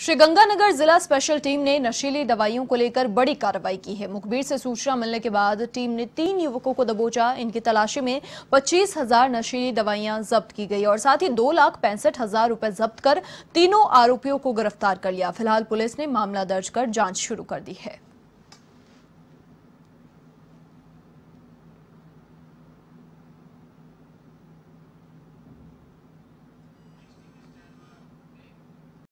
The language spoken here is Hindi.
श्रीगंगानगर जिला स्पेशल टीम ने नशीली दवाइयों को लेकर बड़ी कार्रवाई की है मुखबिर से सूचना मिलने के बाद टीम ने तीन युवकों को दबोचा इनकी तलाशी में पच्चीस हजार नशीली दवाइयां जब्त की गई और साथ ही दो लाख पैंसठ हजार रूपए जब्त कर तीनों आरोपियों को गिरफ्तार कर लिया फिलहाल पुलिस ने मामला दर्ज कर जांच शुरू कर दी है